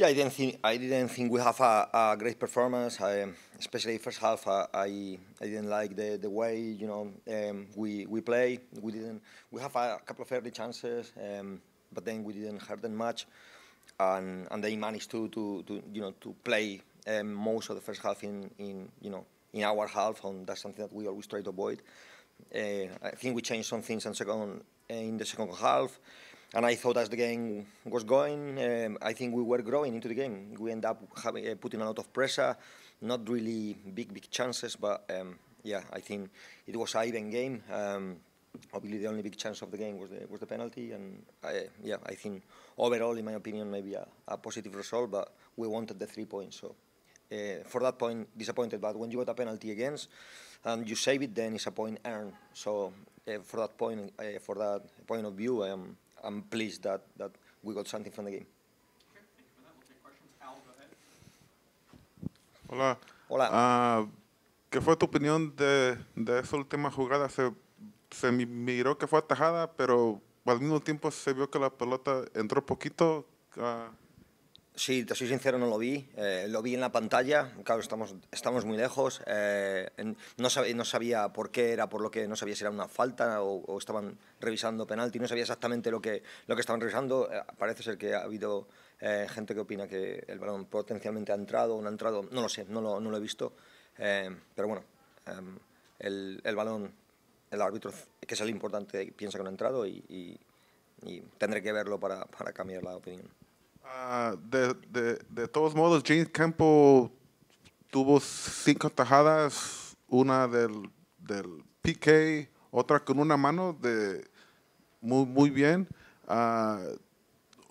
Yeah, I didn't think I didn't think we have a, a great performance, I, especially first half. I, I didn't like the, the way you know um, we we play. We didn't we have a couple of early chances, um, but then we didn't hurt them much, and and they managed to to, to you know to play um, most of the first half in in you know in our half, and that's something that we always try to avoid. Uh, I think we changed some things in second in the second half. And I thought as the game was going, um, I think we were growing into the game. We end up having, uh, putting a lot of pressure, not really big, big chances, but um, yeah, I think it was an even game. Um, obviously, the only big chance of the game was the, was the penalty, and I, uh, yeah, I think overall, in my opinion, maybe a, a positive result, but we wanted the three points, so uh, for that point disappointed. But when you got a penalty against and you save it, then it's a point earned. So uh, for that point, uh, for that point of view, um, I'm pleased that, that we got something from the game. Hola. Hola. Ah, ¿Qué fue tu opinión de, esa última jugada? Se, se, miró que fue atajada, pero al mismo tiempo se vio que la pelota entró poquito. Ah, Sí, te soy sincero, no lo vi. Eh, lo vi en la pantalla. Claro, estamos, estamos muy lejos. Eh, no, sabía, por qué era, por lo que no sabía si era una falta o, estaban revisando penalti. No sabía exactamente lo que, lo que estaban revisando. Eh, parece ser que ha habido gente que opina que el balón potencialmente ha entrado o no ha entrado. No lo sé, no lo, he visto. pero bueno, el, balón, el árbitro, que es el importante, piensa que no ha entrado y, tendré que verlo para cambiar la opinión. Ah, de, todos modos, James Campo tuvo cinco tajadas, una del, del PK, otra con una mano de muy, muy bien. Ah,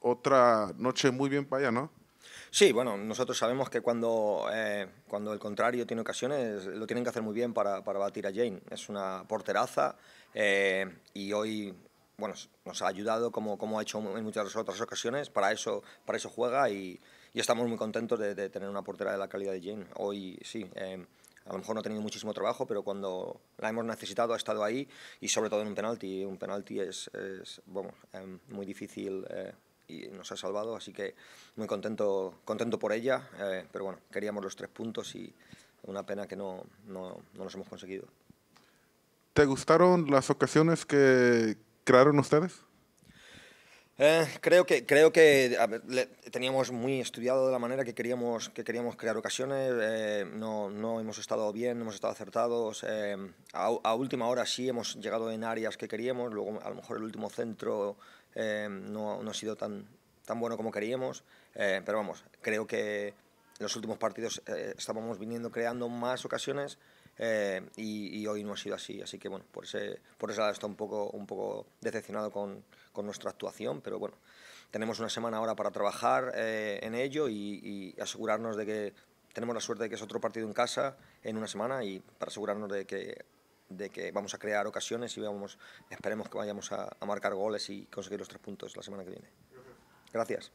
otra noche muy bien para allá, ¿no? Sí, bueno, nosotros sabemos que cuando, eh, cuando el contrario tiene ocasiones, lo tienen que hacer muy bien para, batir a Jane. Es una porteraza eh, y hoy bueno, nos ha ayudado como, como ha hecho en muchas otras ocasiones, para eso, para eso juega y, estamos muy contentos de, tener una portera de la calidad de Jane. Hoy sí, em, a lo mejor no ha tenido muchísimo trabajo, pero cuando la hemos necesitado ha estado ahí y sobre todo en un penalti. Un penalti es, em, muy difícil eh, y nos ha salvado, así que muy contento, contento por ella, eh, pero bueno, queríamos los tres puntos y una pena que no, no, no los hemos conseguido. ¿Te gustaron las ocasiones que, crearon ustedes? Eh, creo que, creo que teníamos muy estudiado de la manera que queríamos, que queríamos crear ocasiones, eh, no, hemos estado bien, no hemos estado acertados, eh, a, última hora sí hemos llegado en áreas que queríamos, luego a lo mejor el último centro no, ha sido tan, tan bueno como queríamos, pero vamos, creo que en los últimos partidos estábamos viniendo creando más ocasiones eh, y, hoy no ha sido así. Así que bueno, por ese, por está un poco, un poco decepcionado con, nuestra actuación, pero bueno, tenemos una semana ahora para trabajar eh, en ello y, asegurarnos de que tenemos la suerte de que es otro partido en casa en una semana y para asegurarnos de que de que vamos a crear ocasiones y vamos, esperemos que vayamos a, marcar goles y conseguir los tres puntos la semana que viene. Gracias.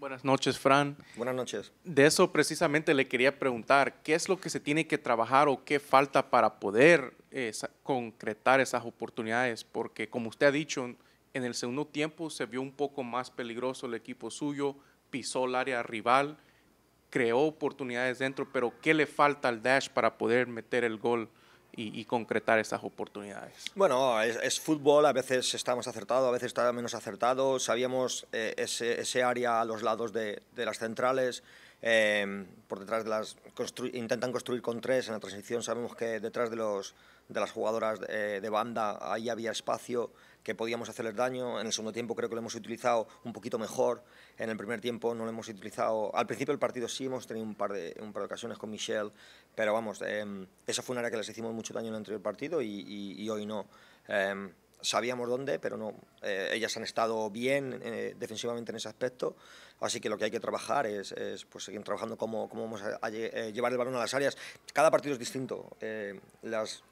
Buenas noches, Fran. Buenas noches. De eso precisamente le quería preguntar, ¿qué es lo que se tiene que trabajar o qué falta para poder eh, concretar esas oportunidades? Porque como usted ha dicho, en el segundo tiempo se vio un poco más peligroso el equipo suyo, pisó el área rival, creó oportunidades dentro, pero ¿qué le falta al Dash para poder meter el gol y, concretar esas oportunidades. Bueno, es, fútbol, a veces estamos acertado, a veces está menos acertado, sabíamos eh, ese, área a los lados de, las centrales. Eh, por detrás de las intentan construir con tres en la transición sabemos que detrás de los de las jugadoras eh, de, banda, ahí había espacio que podíamos hacerles daño. En el segundo tiempo creo que lo hemos utilizado un poquito mejor. En el primer tiempo no lo hemos utilizado. Al principio del partido sí hemos tenido un par de, ocasiones con Michelle, pero vamos, em, esa fue una área que les hicimos mucho daño en el anterior partido y, hoy no. Em, sabíamos dónde, pero no. Eh, ellas han estado bien eh, defensivamente en ese aspecto, así que lo que hay que trabajar es, pues, seguir trabajando cómo, cómo vamos a, llevar el balón a las áreas. Cada partido es distinto. las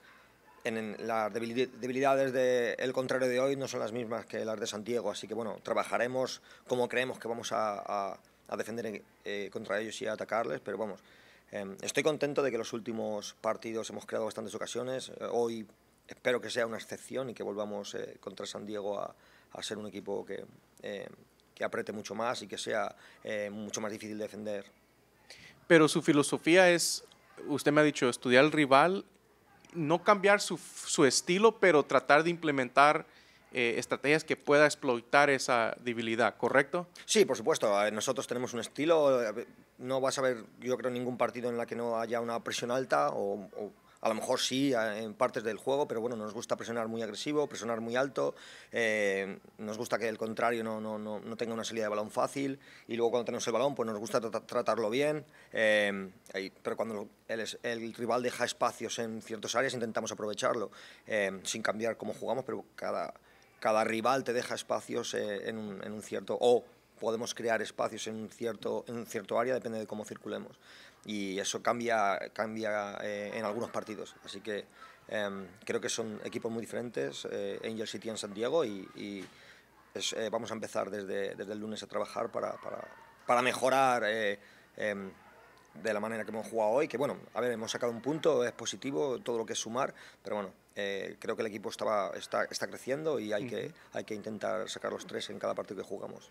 las debilidades del contrario de hoy no son las mismas que las de Santiago, así que bueno, trabajaremos como creemos que vamos a, defender eh, contra ellos y a atacarles, pero vamos, em, estoy contento de que los últimos partidos hemos creado bastantes ocasiones, eh, hoy espero que sea una excepción y que volvamos eh, contra San Diego a, ser un equipo que, em, que apriete mucho más y que sea mucho más difícil de defender. Pero su filosofía es, usted me ha dicho, estudiar al rival no cambiar su, estilo, pero tratar de implementar eh, estrategias que pueda explotar esa debilidad, ¿correcto? Sí, por supuesto. Nosotros tenemos un estilo. Eh, no vas a ver, yo creo, ningún partido en la que no haya una presión alta o a lo mejor sí en partes del juego, pero bueno, nos gusta presionar muy agresivo, presionar muy alto, eh, nos gusta que el contrario no, no, tenga una salida de balón fácil y luego cuando tenemos el balón pues nos gusta tratarlo bien, eh, pero cuando el, rival deja espacios en ciertas áreas intentamos aprovecharlo eh, sin cambiar cómo jugamos, pero cada, cada rival te deja espacios en un, cierto... o podemos crear espacios en un cierto, en cierto área, depende de cómo circulemos. Y eso cambia, cambia eh, en algunos partidos. Así que em, creo que son equipos muy diferentes, eh, Angel City en San Diego, y, eh, vamos a empezar desde, desde, el lunes a trabajar para, para, para mejorar em, de la manera que hemos jugado hoy, que bueno, a ver, hemos sacado un punto, es positivo, todo lo que es sumar, pero bueno, eh, creo que el equipo estaba, está, está creciendo y hay, que, hay que intentar sacar los tres en cada partido que jugamos.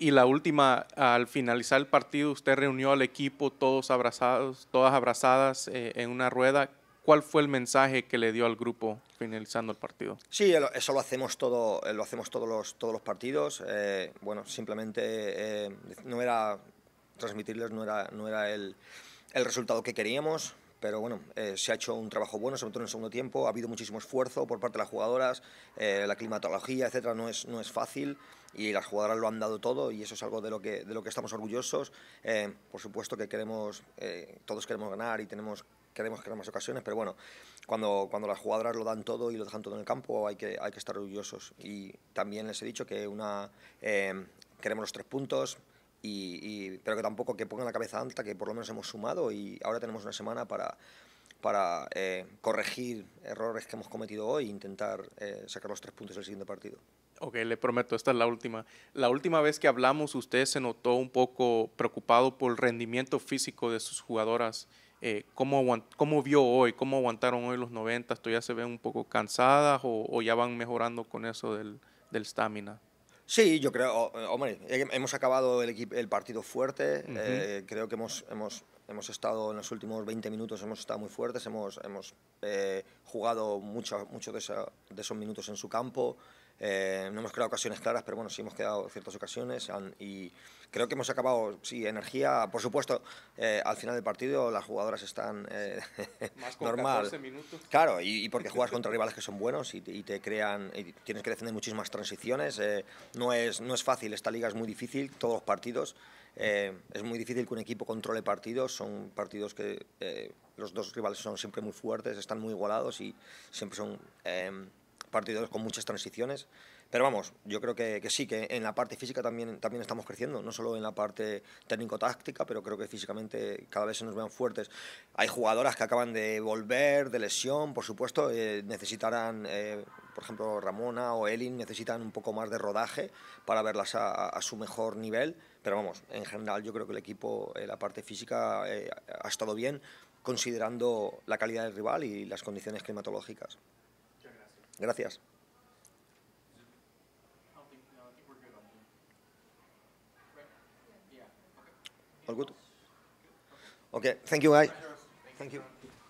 Y la última, al finalizar el partido, usted reunió al equipo todos abrazados, todas abrazadas eh, en una rueda. ¿Cuál fue el mensaje que le dio al grupo finalizando el partido? Sí, eso lo hacemos todo, eh, lo hacemos todos los todos los partidos. bueno, simplemente no era transmitirles no era no era el, el resultado que queríamos pero bueno, eh, se ha hecho un trabajo bueno, sobre todo en el segundo tiempo, ha habido muchísimo esfuerzo por parte de las jugadoras, eh, la climatología, etcétera, no es, no es fácil y las jugadoras lo han dado todo y eso es algo de lo que, de lo que estamos orgullosos. Eh, por supuesto que queremos, todos queremos ganar y tenemos queremos crear más ocasiones, pero bueno, cuando, cuando las jugadoras lo dan todo y lo dejan todo en el campo hay que, hay que estar orgullosos. Y también les he dicho que una, queremos los tres puntos, pero que tampoco que pongan la cabeza alta, que por lo menos hemos sumado y ahora tenemos una semana para, para eh, corregir errores que hemos cometido hoy e intentar eh, sacar los tres puntos del siguiente partido. Ok, le prometo, esta es la última. La última vez que hablamos, usted se notó un poco preocupado por el rendimiento físico de sus jugadoras. Eh, ¿cómo, ¿Cómo vio hoy? ¿Cómo aguantaron hoy los 90? ¿Todavía se ven un poco cansadas o, ya van mejorando con eso del estamina? Sí, yo creo, eh, hombre, hemos acabado el, el partido fuerte, eh, creo que hemos, hemos, hemos estado en los últimos 20 minutos, hemos estado muy fuertes, hemos, hemos eh, jugado muchos mucho de esos minutos en su campo, eh, no hemos creado ocasiones claras, pero bueno, sí hemos quedado ciertas ocasiones y creo que hemos acabado, sí, energía. Por supuesto, eh, al final del partido las jugadoras están eh, Más normal. Claro, y, porque juegas contra rivales que son buenos y, te crean, y tienes que defender muchísimas transiciones. no, es, no es fácil, esta liga es muy difícil, todos los partidos. es muy difícil que un equipo controle partidos, son partidos que los dos rivales son siempre muy fuertes, están muy igualados y siempre son partidos con muchas transiciones. Pero vamos, yo creo que, sí, que en la parte física también, también estamos creciendo, no solo en la parte técnico-táctica, pero creo que físicamente cada vez se nos vean fuertes. Hay jugadoras que acaban de volver de lesión, por supuesto, eh, necesitarán, eh, por ejemplo, Ramona o Elin, necesitan un poco más de rodaje para verlas a, su mejor nivel. Pero vamos, en general yo creo que el equipo, eh, la parte física ha estado bien, considerando la calidad del rival y las condiciones climatológicas. Gracias. Okay, thank you, guys. Thank you.